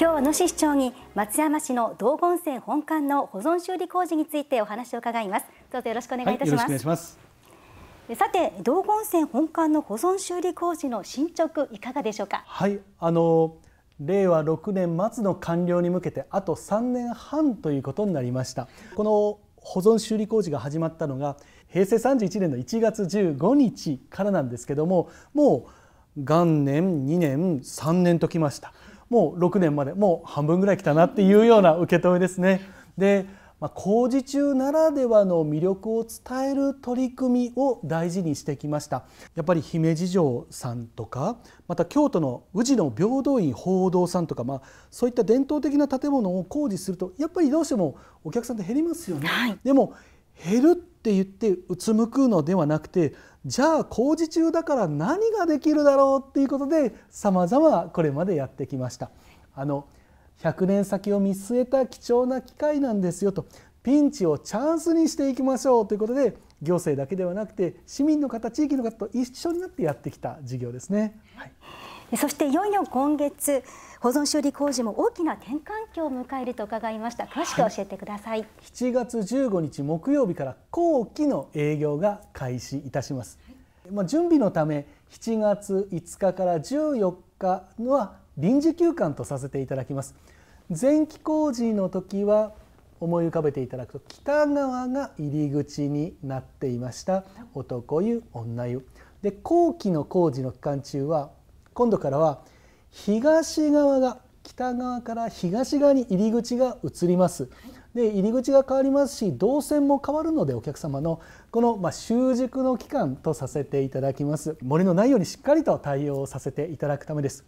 今日は野市市長に松山市の道後温泉本館の保存修理工事についてお話を伺いますどうぞよろしくお願いいたします、はい、ますさて道後温泉本館の保存修理工事の進捗いかがでしょうかはいあの令和6年末の完了に向けてあと3年半ということになりましたこの保存修理工事が始まったのが平成31年の1月15日からなんですけどももう元年2年3年ときましたもう6年までもう半分ぐらい来たなっていうような受け止めですね。で、まあ、工事中ならではの魅力を伝える取り組みを大事にしてきましたやっぱり姫路城さんとかまた京都の宇治の平等院報道さんとか、まあ、そういった伝統的な建物を工事するとやっぱりどうしてもお客さんって減りますよね。はい、でも減るって言ってうつむくのではなくてじゃあ工事中だから何ができるだろうっていうことでさまざまこれまでやってきました。あの100年先を見据えた貴重な機会なんですよとピンチをチャンスにしていきましょうということで行政だけではなくて市民の方地域の方と一緒になってやってきた事業ですね。はいそしていよいよ今月保存修理工事も大きな転換期を迎えると伺いました詳しく教えてください、はい、7月15日木曜日から後期の営業が開始いたします、はい、まあ、準備のため7月5日から14日のは臨時休館とさせていただきます前期工事の時は思い浮かべていただくと北側が入り口になっていました男湯女湯で後期の工事の期間中は今度からは東側が北側から東側に入り口が移ります。で入り口が変わりますし動線も変わるのでお客様のこの、まあ、習熟の期間とさせていただきます森のないようにしっかりと対応させていただくためです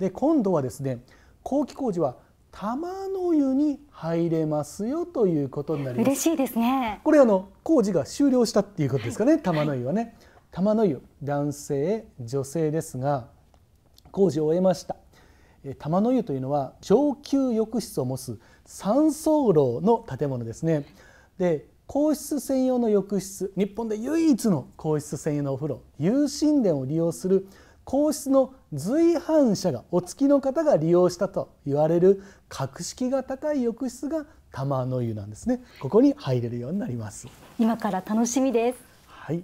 で今度はですね後期工事は玉の湯に入れますよということになります嬉しいですねこれあの工事が終了したっていうことですかね、玉の湯はね、玉の湯男性女性ですが工事を終えました玉の湯というのは上級浴室を持つ三層楼の建物ですねで皇室専用の浴室日本で唯一の皇室専用のお風呂有神殿を利用する皇室の随伴者がお付きの方が利用したと言われる格式が高い浴室が玉の湯なんですねここに入れるようになります今から楽しみですはい。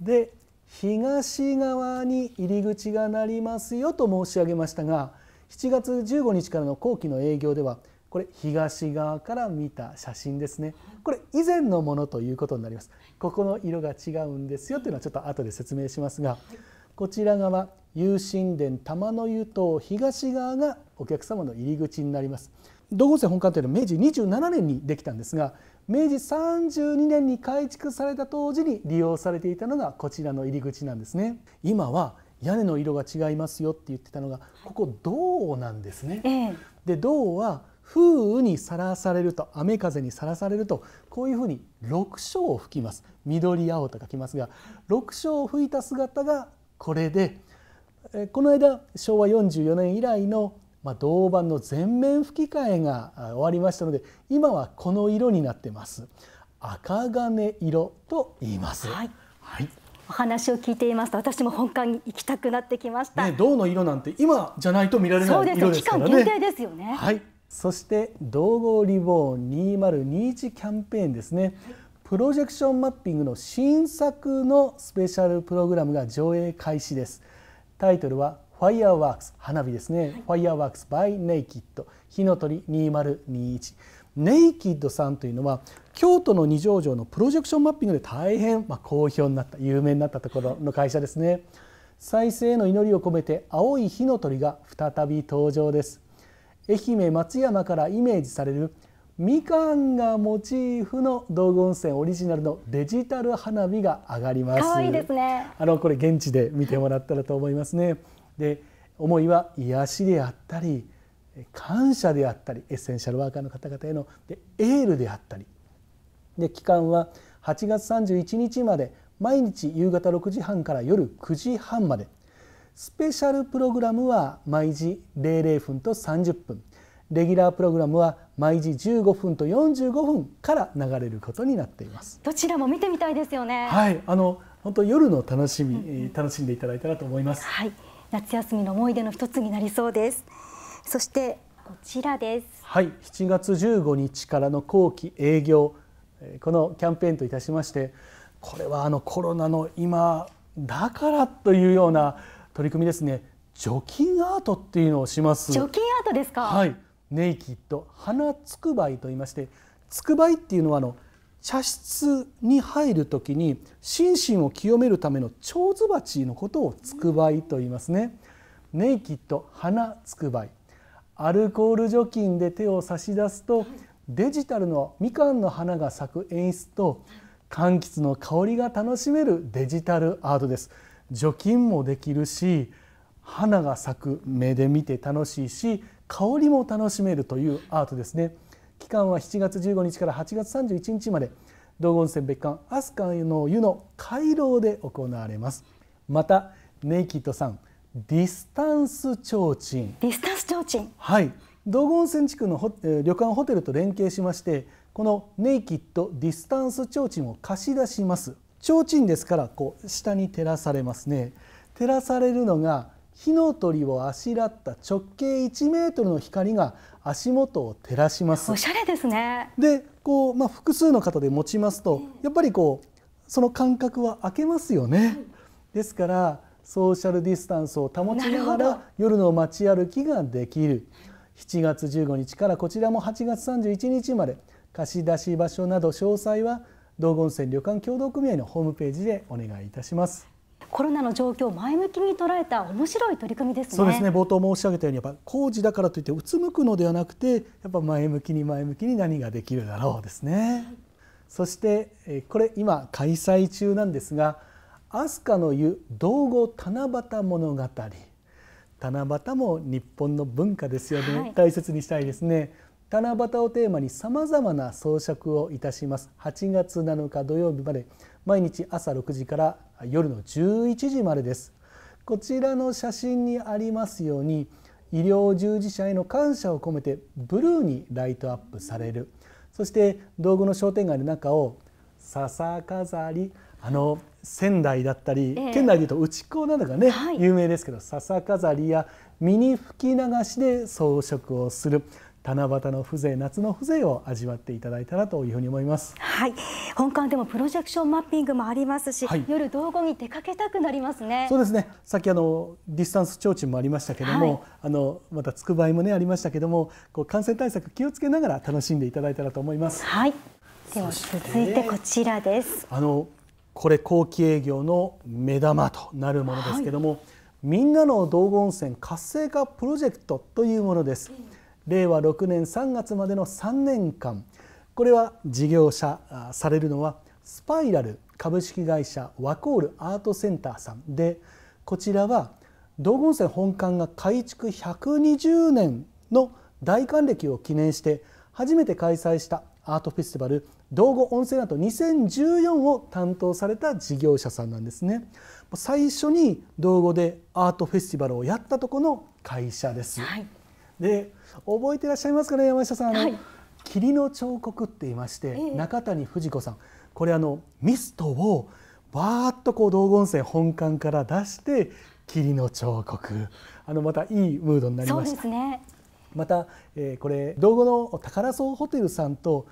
で東側に入り口がなりますよと申し上げましたが7月15日からの後期の営業ではこれ東側から見た写真ですねこれ以前のものということになりますここの色が違うんですよというのはちょっと後で説明しますがこちら側有神殿玉の湯と東側がお客様の入り口になります道後温本館というのは明治27年にできたんですが明治32年に改築された当時に利用されていたのがこちらの入り口なんですね今は屋根の色が違いますよって言ってたのがここ銅なんですね、ええ、で銅は風雨にさらされると雨風にさらされるとこういうふうに六章を吹きます緑青と書きますが六章を吹いた姿がこれでこの間昭和44年以来のまあ、銅板の全面吹き替えが終わりましたので今はこの色になってます赤金色と言います。はい、はいお話を聞いていますと私も本館に行きたくなってきました、ね、銅の色なんて今じゃないと見られない色ですからね、ね、期間限定ですよねはいそして銅後リボーン2021キャンペーンですねプロジェクションマッピングの新作のスペシャルプログラムが上映開始ですタイトルはファイアーワークス花火ですね、はい、ファイアーワークスバイネイキッド火の鳥2021ネイキッドさんというのは京都の二条城のプロジェクションマッピングで大変、まあ、好評になった有名になったところの会社ですね、再生への祈りを込めて青い火の鳥が再び登場です愛媛松山からイメージされるみかんがモチーフの道後温泉オリジナルのデジタル花火が上がります可愛いですねあのこれ現地で見てもらったらと思いますねで思いは癒しであったり感謝であったりエッセンシャルワーカーの方々へのでエールであったりで期間は8月31日まで毎日夕方6時半から夜9時半までスペシャルプログラムは毎時00分と30分レギュラープログラムは毎時15分と45分から流れることになっていますどちらも見てみたいですよねはいあの本当夜の楽しみ、楽しんでいただいたらと思います、はい夏休みの思い出の一つになりそうですそしてこちらですはい7月15日からの後期営業このキャンペーンといたしましてこれはあのコロナの今だからというような取り組みですね除菌アートっていうのをします除菌アートですかはいネイキッド花つくばいと言いましてつくばいっていうのはあの茶室に入る時に心身を清めるための蝶ズ鉢のことをつくばいと言いますね。ネイキッド花つくばいアルコール除菌で手を差し出すとデジタルのみかんの花が咲く演出と柑橘の香りが楽しめるデジタルアートです除菌もできるし花が咲く目で見て楽しいし香りも楽しめるというアートですね期間は7月15日から8月31日まで道後温泉別館ア飛鳥の湯の回廊で行われますまたネイキッドさんディスタンス提灯ディスタンス提灯はい道後温泉地区の旅館ホテルと連携しましてこのネイキッドディスタンス提灯を貸し出します提灯ですからこう下に照らされますね照らされるのが火の鳥をあしらった直径1メートルの光が足元を照らしますおしゃれですねでこう、まあ、複数の方で持ちますと、やっぱりこうその間隔は空けますよね、ですからソーシャルディスタンスを保ちながら夜の街歩きができる7月15日からこちらも8月31日まで貸し出し場所など詳細は道後温泉旅館協同組合のホームページでお願いいたします。コロナの状況を前向きに捉えた面白い取り組みですね。そうですね冒頭申し上げたようにやっぱ工事だからといってうつむくのではなくてやっぱ前向きに前向きに何ができるだろうですね。はい、そしてこれ今開催中なんですが「アスカの湯道後七夕物語」七夕も日本の文化ですよね、はい、大切にしたいですね。七夕をテーマにさまざまな装飾をいたします8月7日土曜日まで毎日朝6時から夜の11時までですこちらの写真にありますように医療従事者への感謝を込めてブルーにライトアップされるそして道具の商店街の中を笹飾りあの仙台だったり、県内でいうと内子などがね、有名ですけど笹飾りやミニ吹き流しで装飾をする七夕の風情夏の風情を味わっていただいたらというふうに思いますはい本館でもプロジェクションマッピングもありますし、はい、夜道後に出かけたくなりますねそうですねさっきあのディスタンス提灯もありましたけども、はい、あのまたつくばいもねありましたけどもこう感染対策気をつけながら楽しんでいただいたらと思いますはいでは続いてこちらですあのこれ後期営業の目玉となるものですけども、はい、みんなの道後温泉活性化プロジェクトというものです、うん令和6年3月までの3年間これは事業者されるのはスパイラル株式会社ワコールアートセンターさんでこちらは道後温泉本館が改築120年の大還暦を記念して初めて開催したアートフェスティバル道後温泉アート2014を担当された事業者さんなんですね最初に道後でアートフェスティバルをやったとこの会社です、はい、で覚えていらっしゃいますかね山下さん、はい、霧の彫刻って言いまして、え中谷富士子さんこれあのミストをバーッとこう道後温泉本館から出して霧の彫刻あのまたいいムードになりました。ね、また、えー、これ道後の宝荘ホテルさんと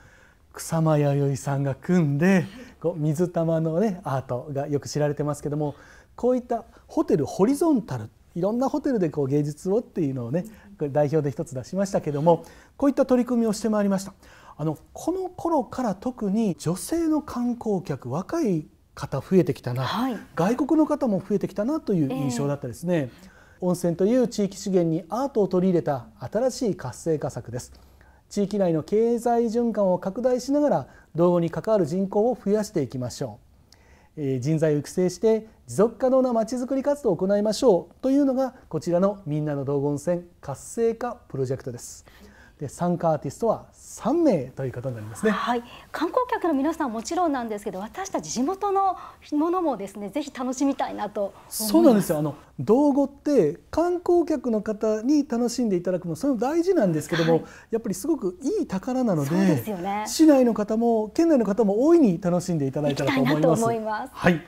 草間彌生さんが組んでこう水玉のねアートがよく知られてますけどもこういったホテルホリゾンタルいろんなホテルでこう芸術をっていうのをねこれ代表で一つ出しましたけどもこういった取り組みをしてまいりました。あのこの頃から特に女性の観光客若い方増えてきたな、はい、外国の方も増えてきたなという印象だったですね、えー、温泉という地域資源にアートを取り入れた新しい活性化策です地域内の経済循環を拡大しながら老後に関わる人口を増やしていきましょう人材を育成して持続可能なまちづくり活動を行いましょうというのがこちらのみんなの道後温泉活性化プロジェクトです。参加アーティストは3名ということになりますね、はい、観光客の皆さんもちろんなんですけど私たち地元のものもですねぜひ楽しみたいなとそうなんですよあの道後って観光客の方に楽しんでいただくのそれも大事なんですけども、はい、やっぱりすごくいい宝なので、ね、市内の方も県内の方も大いに楽しんでいただいたらと思います。はい、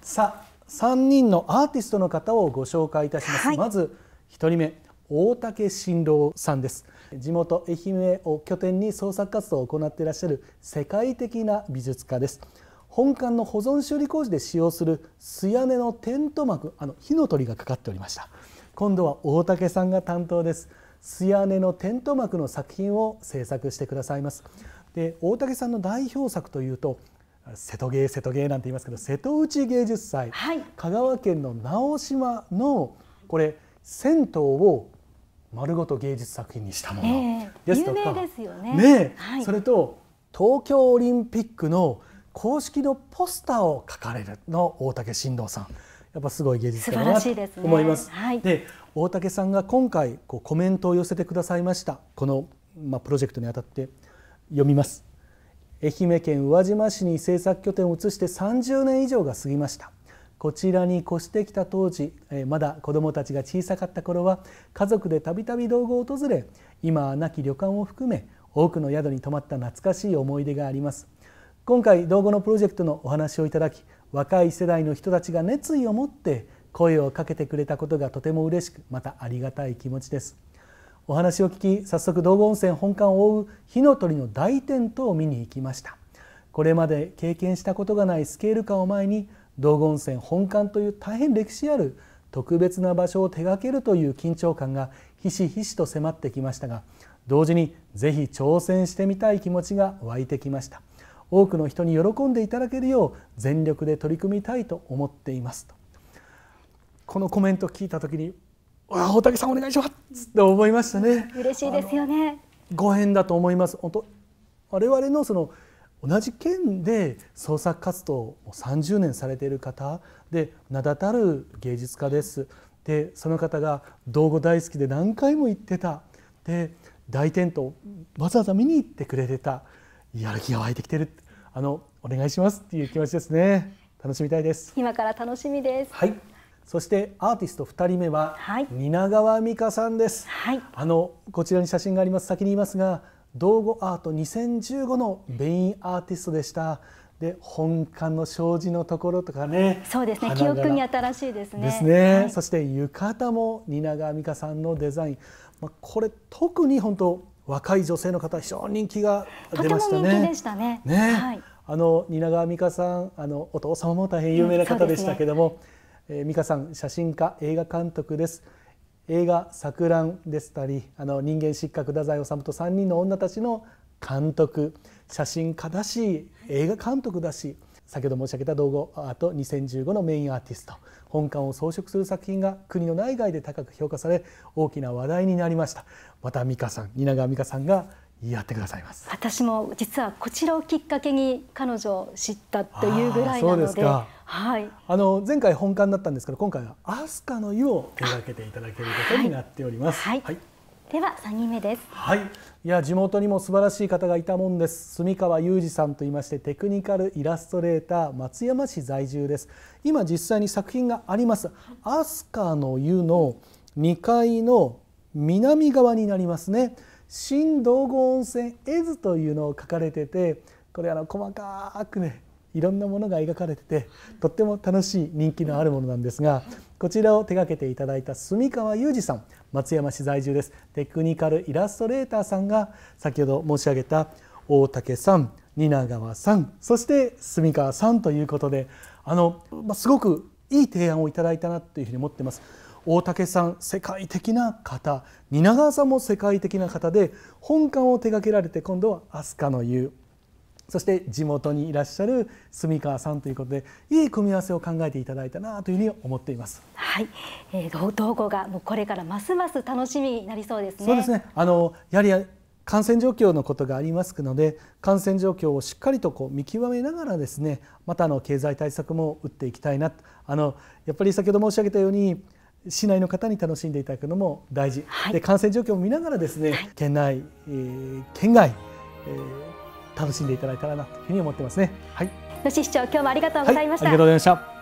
さあ3人のアーティストの方をご紹介いたします、はい、まず1人目大竹新郎さんです地元愛媛を拠点に創作活動を行っていらっしゃる世界的な美術家です本館の保存修理工事で使用する素屋根のテント幕あの火の鳥がかかっておりました今度は大竹さんが担当です素屋根のテント幕の作品を制作してくださいますで大竹さんの代表作というと瀬戸芸瀬戸芸なんて言いますけど瀬戸内芸術祭、はい、香川県の直島のこれ銭湯を丸ごと芸術作品にしたものですとか、ね、それと東京オリンピックの公式のポスターを書かれるの大竹新道さんやっぱすごい芸術家だなと思います。で、ねはい、大竹さんが今回こうコメントを寄せてくださいましたこの、まあ、プロジェクトにあたって読みます。愛媛県宇和島市に制作拠点を移して30年以上が過ぎました。こちらに越してきた当時まだ子どもたちが小さかった頃は家族でたびたび道後を訪れ今は亡き旅館を含め多くの宿に泊まった懐かしい思い出があります今回道後のプロジェクトのお話をいただき若い世代の人たちが熱意を持って声をかけてくれたことがとても嬉しくまたありがたい気持ちですお話を聞き早速道後温泉本館を覆う火の鳥の大テントを見に行きましたこれまで経験したことがないスケール感を前に道後温泉本館という大変歴史ある特別な場所を手掛けるという緊張感がひしひしと迫ってきましたが同時にぜひ挑戦してみたい気持ちが湧いてきました多くの人に喜んでいただけるよう全力で取り組みたいと思っていますとこのコメントを聞いた時に「あ大竹さんお願いします」って思いましたね嬉しいですよねご縁だと思います本当我々のその同じ県で創作活動を30年されている方で名だたる芸術家ですでその方が道後大好きで何回も行ってたで大転倒わざわざ見に行ってくれてたやる気が湧いてきてるあのお願いしますっていう気持ちですね楽しみたいです今から楽しみですはいそしてアーティスト2人目は蜷川美香さんです、はい、あのこちらに写真があります先に言いますが道後アート2015のメインアーティストでしたで本館の障子のところとかねそうですね記憶に新しいですねですね、はい、そして浴衣も蜷川美香さんのデザイン、まあ、これ特に本当若い女性の方非常に人気が出ましたね。あの蜷川美香さんあのお父様も大変有名な方でしたけども、うんね、えー、美香さん写真家映画監督です。映画「錯乱」でしたりあの人間失格太宰治と3人の女たちの監督写真家だし映画監督だし先ほど申し上げた道後アート2015のメインアーティスト本館を装飾する作品が国の内外で高く評価され大きな話題になりましたまた美香さん蜷川美香さんがやってくださいます私も実はこちらをきっかけに彼女を知ったというぐらいなのではい、あの前回本館だったんですけど今回はアスカの湯を手掛けていただけることになっております、はい、はい、では3人目ですはいいや地元にも素晴らしい方がいたもんです住川裕二さんと言いましてテクニカルイラストレーター松山市在住です今実際に作品がありますアスカの湯の2階の南側になりますね新道後温泉絵図というのを書かれててこれあの細かくねいろんなものが描かれててとっても楽しい人気のあるものなんですがこちらを手がけていただいた住川裕二さん松山市在住ですテクニカルイラストレーターさんが先ほど申し上げた大竹さん蜷川さんそして住川さんということであの、まあ、すごくいい提案をいただいたなというふうに思ってます。大竹さん世界的な方蜷川さんも世界的な方で本館を手掛けられて今度は飛鳥の湯そして地元にいらっしゃる住川さんということでいい組み合わせを考えていただいたなというふうに思っています。はい、えー、道後がもうこれからますます楽しみになりそうですね。そうですね。あのやはり感染状況のことがありますので感染状況をしっかりとこう見極めながらですねまたあの経済対策も打っていきたいなあのやっぱり先ほど申し上げたように市内の方に楽しんでいただくのも大事、はい、で感染状況を見ながらですね、はい、県内、えー、県外、えー、楽しんでいただいたらなというふうに思ってますね。はい、野市市長今日もありがとうございました、はい、ありがとうございました